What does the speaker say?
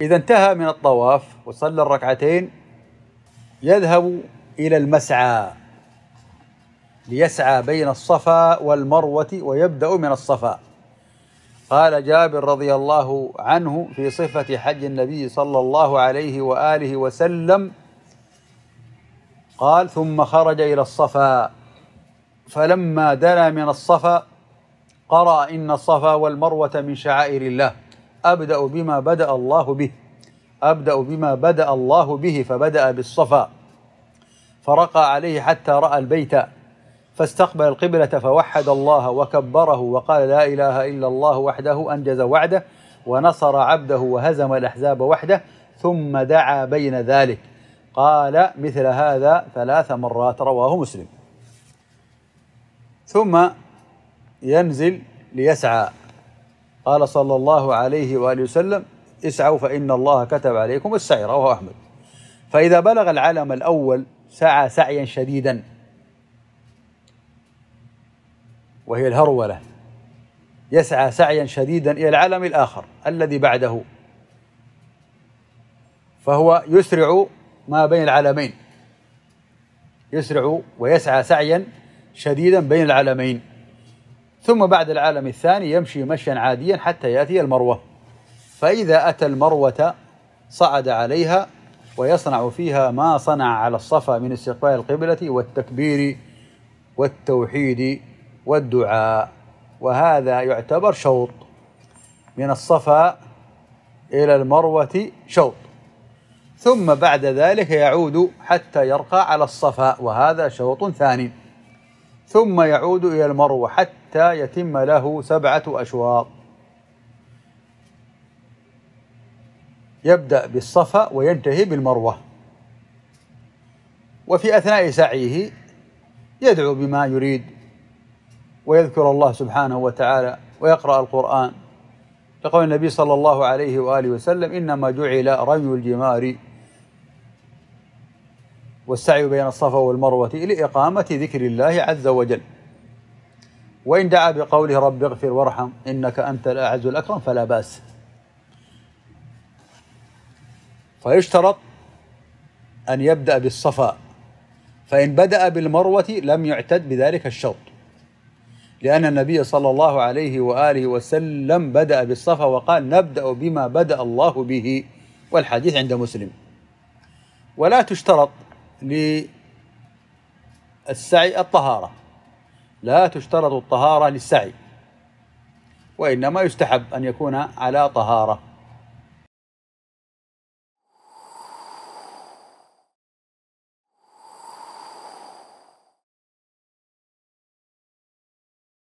إذا انتهى من الطواف وصلى الركعتين يذهب إلى المسعى ليسعى بين الصفا والمروة ويبدأ من الصفا قال جابر رضي الله عنه في صفة حج النبي صلى الله عليه وآله وسلم قال ثم خرج إلى الصفا فلما دنا من الصفا قرأ إن الصفا والمروة من شعائر الله أبدأ بما بدأ الله به أبدأ بما بدأ الله به فبدأ بالصفا فرقى عليه حتى رأى البيت فاستقبل القبلة فوحد الله وكبره وقال لا إله إلا الله وحده أنجز وعده ونصر عبده وهزم الأحزاب وحده ثم دعا بين ذلك قال مثل هذا ثلاث مرات رواه مسلم ثم ينزل ليسعى قال صلى الله عليه وآله وسلم اسعوا فإن الله كتب عليكم السعي رواه أحمد فإذا بلغ العلم الأول سعى سعيا شديدا وهي الهرولة يسعى سعيا شديدا إلى العلم الآخر الذي بعده فهو يسرع ما بين العلمين يسرع ويسعى سعيا شديدا بين العلمين ثم بعد العالم الثاني يمشي مشيا عاديا حتى يأتي المروة فإذا أتى المروة صعد عليها ويصنع فيها ما صنع على الصفا من استقبال القبلة والتكبير والتوحيد والدعاء وهذا يعتبر شوط من الصفا إلى المروة شوط ثم بعد ذلك يعود حتى يرقى على الصفا وهذا شوط ثاني ثم يعود إلى المروة حتى يتم له سبعة أشواط يبدأ بالصفا وينتهي بالمروة وفي أثناء سعيه يدعو بما يريد ويذكر الله سبحانه وتعالى ويقرأ القرآن لقول النبي صلى الله عليه وآله وسلم إنما جعل رمي الجمار والسعي بين الصفا والمروة لإقامة ذكر الله عز وجل وإن دعا بقوله رب اغفر وارحم إنك أنت الأعز الأكرم فلا بأس فيشترط أن يبدأ بالصفا فإن بدأ بالمروة لم يعتد بذلك الشرط لأن النبي صلى الله عليه وآله وسلم بدأ بالصفا وقال نبدأ بما بدأ الله به والحديث عند مسلم ولا تشترط للسعي الطهارة لا تشترط الطهارة للسعي وإنما يستحب أن يكون على طهارة